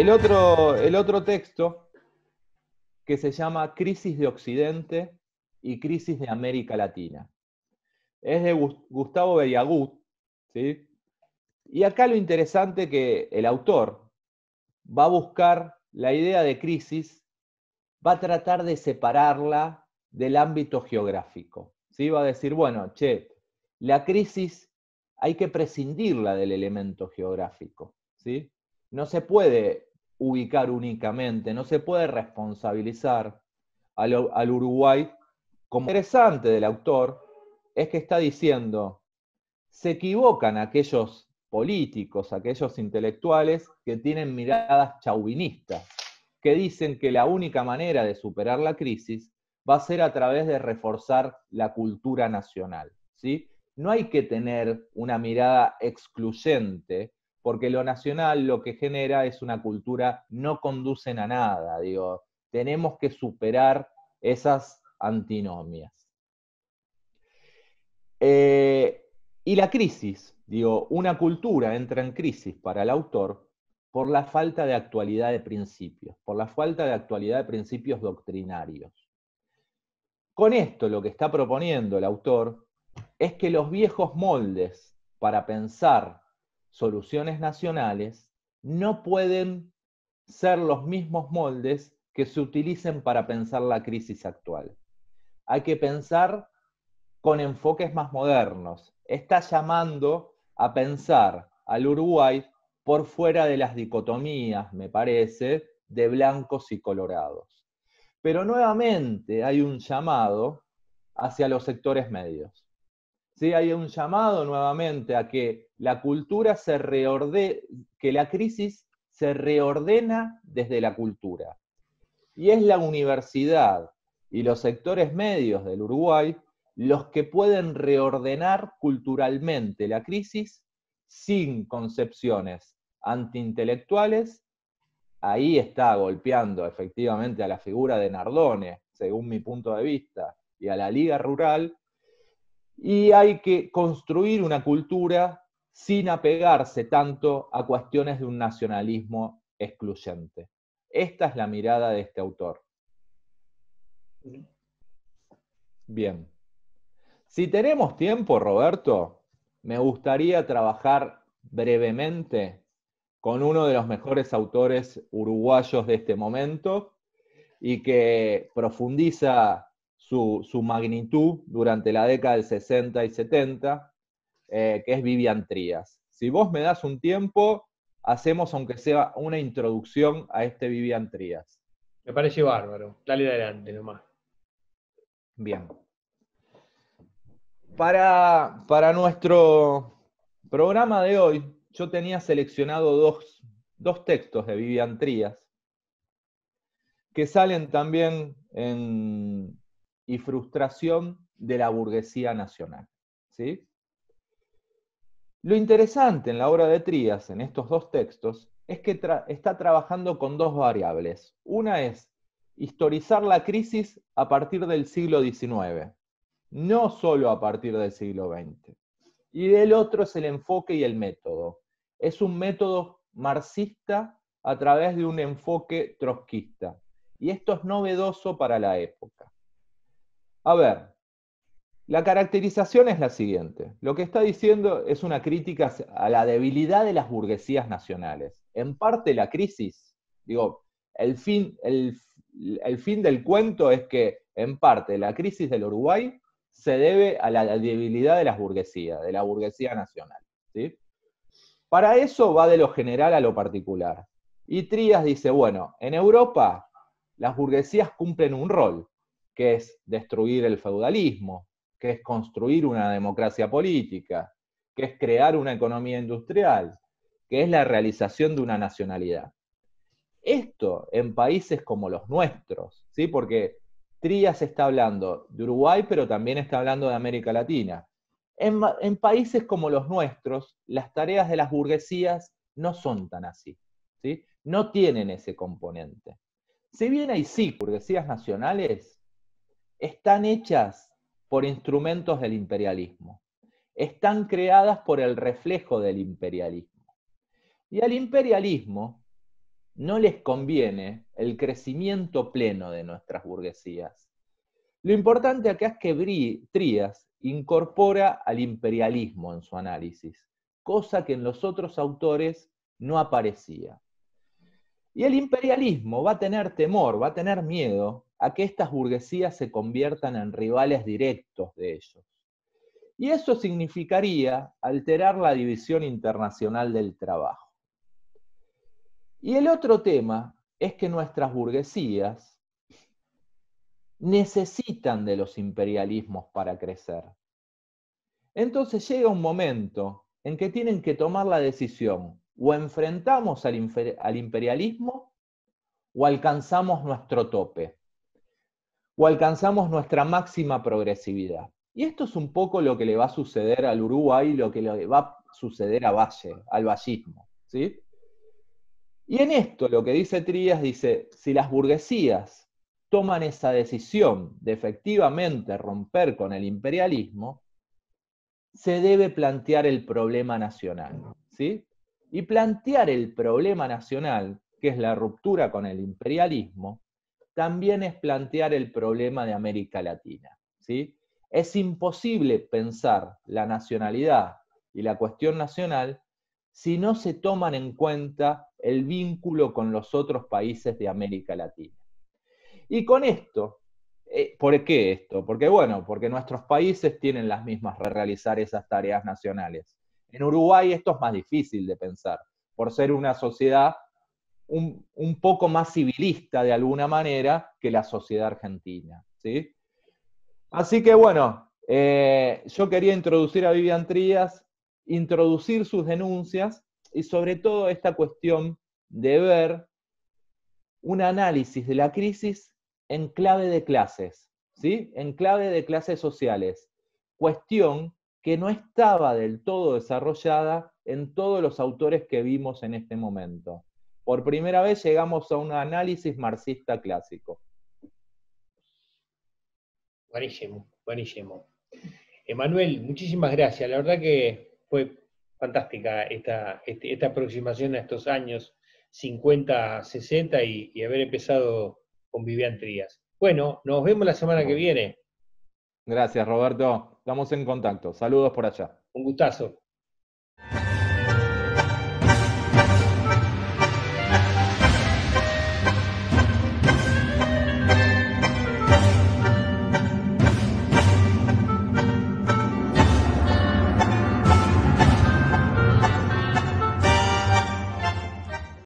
El otro, el otro texto que se llama Crisis de Occidente y Crisis de América Latina. Es de Gustavo bellagut ¿sí? Y acá lo interesante que el autor va a buscar la idea de crisis, va a tratar de separarla del ámbito geográfico. Va a decir, bueno, che, la crisis hay que prescindirla del elemento geográfico. ¿sí? No se puede ubicar únicamente, no se puede responsabilizar al, Uruguay. Como interesante del autor es que está diciendo, se equivocan aquellos políticos, aquellos intelectuales que tienen miradas chauvinistas, que dicen que la única manera de superar la crisis va a ser a través de reforzar la cultura nacional. ¿sí? No hay que tener una mirada excluyente porque lo nacional lo que genera es una cultura no conducen a nada, digo, tenemos que superar esas antinomias. Eh, y la crisis, digo, una cultura entra en crisis para el autor por la falta de actualidad de principios, por la falta de actualidad de principios doctrinarios. Con esto lo que está proponiendo el autor es que los viejos moldes para pensar soluciones nacionales no pueden ser los mismos moldes que se utilicen para pensar la crisis actual. Hay que pensar con enfoques más modernos. Está llamando a pensar al Uruguay por fuera de las dicotomías, me parece, de blancos y colorados. Pero nuevamente hay un llamado hacia los sectores medios. ¿Sí? Hay un llamado nuevamente a que la cultura se reorde, que la crisis se reordena desde la cultura. Y es la universidad y los sectores medios del Uruguay los que pueden reordenar culturalmente la crisis sin concepciones antiintelectuales. Ahí está golpeando efectivamente a la figura de Nardone, según mi punto de vista, y a la Liga Rural. Y hay que construir una cultura sin apegarse tanto a cuestiones de un nacionalismo excluyente. Esta es la mirada de este autor. Bien. Si tenemos tiempo, Roberto, me gustaría trabajar brevemente con uno de los mejores autores uruguayos de este momento y que profundiza su, magnitud durante la década del 60 y 70, eh, que es Vivian Trías. Si vos me das un tiempo, hacemos aunque sea una introducción a este Vivian Trías. Me parece bárbaro. Dale adelante nomás. Bien. Para, nuestro programa de hoy, yo tenía seleccionado dos, dos textos de Vivian Trías que salen también en, y frustración de la burguesía nacional. ¿sí? Lo interesante en la obra de Trías, en estos dos textos, es que está trabajando con dos variables. Una es historizar la crisis a partir del siglo XIX, no solo a partir del siglo XX. Y el otro es el enfoque y el método. Es un método marxista a través de un enfoque trotskista. Y esto es novedoso para la época. A ver, la caracterización es la siguiente. Lo que está diciendo es una crítica a la debilidad de las burguesías nacionales. En parte la crisis, digo, el fin, del cuento es que en parte la crisis del Uruguay se debe a la debilidad de las burguesías, de la burguesía nacional. Para eso va de lo general a lo particular. Y Trías dice, bueno, en Europa las burguesías cumplen un rol, que es destruir el feudalismo, que es construir una democracia política, que es crear una economía industrial, que es la realización de una nacionalidad. Esto en países como los nuestros, ¿sí? porque Trías está hablando de Uruguay, pero también está hablando de América Latina. En, países como los nuestros, las tareas de las burguesías no son tan así, ¿sí? no tienen ese componente. Si bien hay sí burguesías nacionales, están hechas por instrumentos del imperialismo. Están creadas por el reflejo del imperialismo. Y al imperialismo no les conviene el crecimiento pleno de nuestras burguesías. Lo importante acá es que Trías incorpora al imperialismo en su análisis, cosa que en los otros autores no aparecía. Y el imperialismo va a tener temor, va a tener miedo a que estas burguesías se conviertan en rivales directos de ellos. Y eso significaría alterar la división internacional del trabajo. Y el otro tema es que nuestras burguesías necesitan de los imperialismos para crecer. Entonces llega un momento en que tienen que tomar la decisión, o enfrentamos al, al imperialismo o alcanzamos nuestro tope o alcanzamos nuestra máxima progresividad. Y esto es un poco lo que le va a suceder al Uruguay lo que le va a suceder a Valle, al vallismo. Y en esto lo que dice Trías, dice, si las burguesías toman esa decisión de efectivamente romper con el imperialismo, se debe plantear el problema nacional. ¿sí? Y plantear el problema nacional, que es la ruptura con el imperialismo, también es plantear el problema de América Latina. ¿sí? Es imposible pensar la nacionalidad y la cuestión nacional si no se toman en cuenta el vínculo con los otros países de América Latina. Y con esto, eh, ¿por qué esto? Porque bueno, porque nuestros países tienen las mismas realizar esas tareas nacionales. En Uruguay esto es más difícil de pensar, por ser una sociedad un, poco más civilista de alguna manera que la sociedad argentina. ¿sí? Así que bueno, eh, yo quería introducir a Vivian Trías, introducir sus denuncias y sobre todo esta cuestión de ver un análisis de la crisis en clave de clases, ¿sí? en clave de clases sociales, cuestión que no estaba del todo desarrollada en todos los autores que vimos en este momento. Por primera vez llegamos a un análisis marxista clásico. Buenísimo, buenísimo. Emanuel, muchísimas gracias. La verdad que fue fantástica esta, este, esta aproximación a estos años 50, 60 y, y haber empezado con Vivian Trías. Bueno, nos vemos la semana que viene. Gracias, Roberto. Estamos en contacto. Saludos por allá. Un gustazo.